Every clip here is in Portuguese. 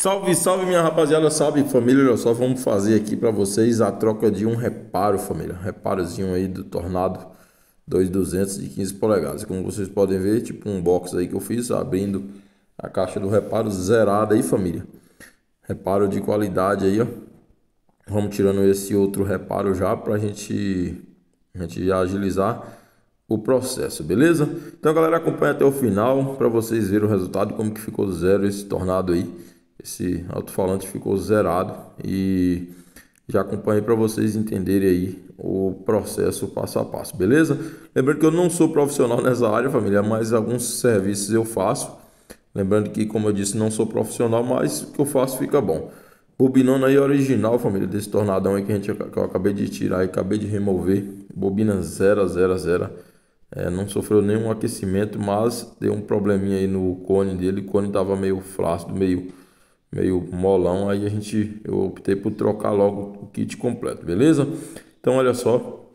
Salve, salve minha rapaziada, salve família, olha só, vamos fazer aqui para vocês a troca de um reparo, família, um reparozinho aí do Tornado 2200 de 15 polegadas, como vocês podem ver, tipo um box aí que eu fiz, abrindo a caixa do reparo zerada aí, família, reparo de qualidade aí, ó, vamos tirando esse outro reparo já para gente, a gente agilizar o processo, beleza? Então galera, acompanha até o final para vocês verem o resultado, como que ficou zero esse Tornado aí, esse alto-falante ficou zerado e já acompanhei para vocês entenderem aí o processo passo a passo, beleza? Lembrando que eu não sou profissional nessa área, família, mas alguns serviços eu faço. Lembrando que, como eu disse, não sou profissional, mas o que eu faço fica bom. Bobinona aí original, família, desse tornadão aí que, a gente, que eu acabei de tirar e acabei de remover. Bobina 000. É, não sofreu nenhum aquecimento, mas deu um probleminha aí no cone dele. O cone estava meio flácido, meio meio molão, aí a gente eu optei por trocar logo o kit completo, beleza? Então olha só,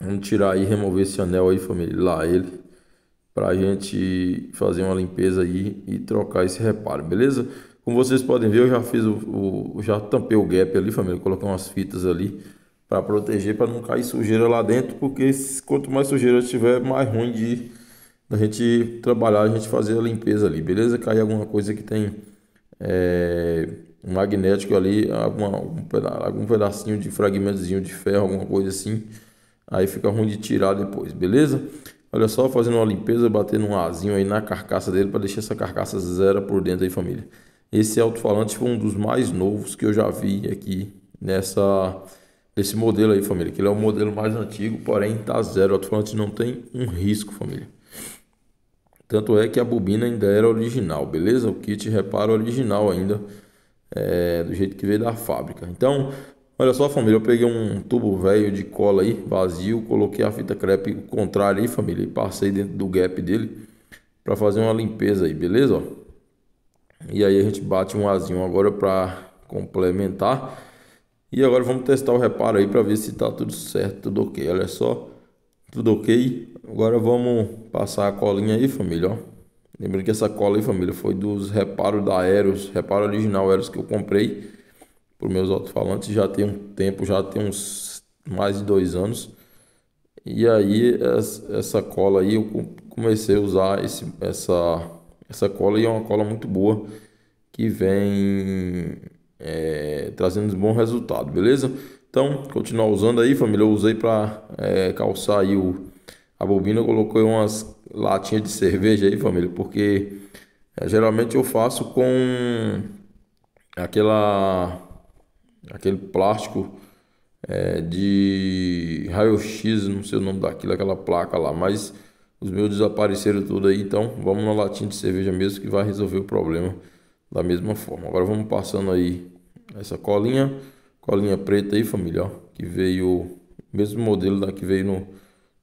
vamos tirar aí, remover esse anel aí, família, lá ele, pra gente fazer uma limpeza aí e trocar esse reparo, beleza? Como vocês podem ver, eu já fiz o, o já tampei o gap ali, família, coloquei umas fitas ali para proteger, para não cair sujeira lá dentro, porque quanto mais sujeira tiver, mais ruim de a gente trabalhar, a gente fazer a limpeza ali, beleza? Cair alguma coisa que tem é, magnético ali, alguma, algum, algum pedacinho de fragmentozinho de ferro, alguma coisa assim. Aí fica ruim de tirar depois, beleza? Olha só, fazendo uma limpeza, batendo um azinho aí na carcaça dele para deixar essa carcaça zero por dentro aí, família. Esse alto-falante foi um dos mais novos que eu já vi aqui nessa esse modelo aí, família. Que ele é o modelo mais antigo, porém tá zero. O alto-falante não tem um risco, família. Tanto é que a bobina ainda era original, beleza? O kit reparo original ainda, é, do jeito que veio da fábrica. Então, olha só, família, eu peguei um tubo velho de cola aí, vazio, coloquei a fita crepe contrária aí, família, e passei dentro do gap dele para fazer uma limpeza aí, beleza? E aí a gente bate um azinho agora para complementar. E agora vamos testar o reparo aí para ver se tá tudo certo, tudo ok. Olha só. Tudo ok? Agora vamos passar a colinha aí, família, lembra Lembrando que essa cola aí, família, foi dos reparos da Aeros, reparo original Aeros que eu comprei por meus alto-falantes já tem um tempo, já tem uns mais de dois anos. E aí essa cola aí eu comecei a usar esse, essa essa cola e é uma cola muito boa que vem é, trazendo bons resultados, beleza? Então, continuar usando aí, família. Eu usei para é, calçar aí o, a bobina. Eu coloquei umas latinhas de cerveja aí, família, porque é, geralmente eu faço com aquela aquele plástico é, de raio-x, não sei o nome daquilo, aquela placa lá, mas os meus desapareceram tudo aí, então vamos na latinha de cerveja mesmo que vai resolver o problema da mesma forma. Agora vamos passando aí essa colinha colinha preta aí, família, ó, que veio mesmo modelo da né, que veio no,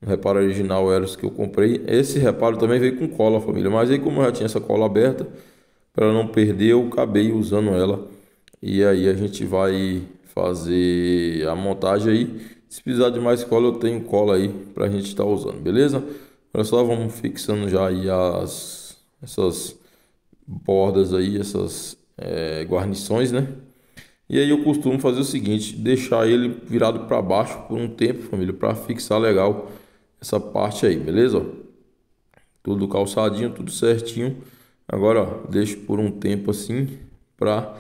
no reparo original Eros que eu comprei. Esse reparo também veio com cola, família, mas aí como eu já tinha essa cola aberta, para não perder, eu acabei usando ela. E aí a gente vai fazer a montagem aí. Se precisar de mais cola, eu tenho cola aí para a gente estar tá usando, beleza? Olha só, vamos fixando já aí as essas bordas aí, essas é, guarnições, né? E aí eu costumo fazer o seguinte, deixar ele virado para baixo por um tempo, família, para fixar legal essa parte aí, beleza? tudo calçadinho, tudo certinho. Agora, ó, deixo por um tempo assim para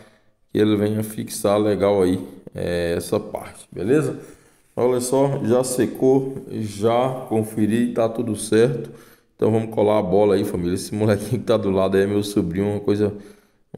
que ele venha fixar legal aí é, essa parte, beleza? Olha só, já secou, já conferi, tá tudo certo. Então vamos colar a bola aí, família. Esse molequinho que tá do lado aí é meu sobrinho, uma coisa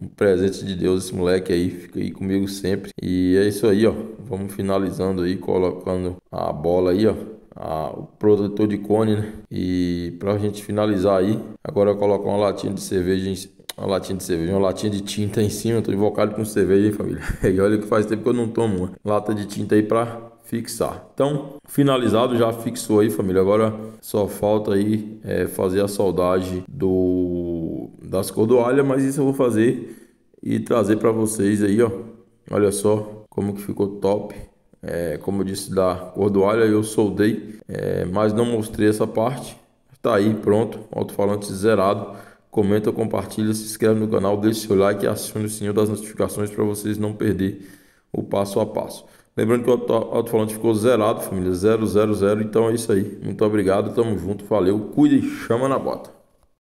um presente de Deus esse moleque aí, fica aí comigo sempre. E é isso aí, ó. Vamos finalizando aí, colocando a bola aí, ó. A, o protetor de cone, né? E pra gente finalizar aí, agora eu coloco uma latinha de cerveja em uma latinha de cerveja, uma latinha de tinta em cima, eu tô invocado com cerveja aí, família. E olha que faz tempo que eu não tomo uma lata de tinta aí pra fixar. Então, finalizado, já fixou aí, família. Agora só falta aí é, fazer a saudade do das cordoalhas, mas isso eu vou fazer e trazer para vocês aí, ó. Olha só como que ficou top. É, como eu disse da cordoalha, eu soldei, é, mas não mostrei essa parte. Tá aí, pronto, alto-falante zerado. Comenta, compartilha, se inscreve no canal, deixe seu like e acione o sininho das notificações para vocês não perder o passo a passo. Lembrando que o alto-falante ficou zerado, família, 000, então é isso aí. Muito obrigado, tamo junto, valeu, cuide e chama na bota.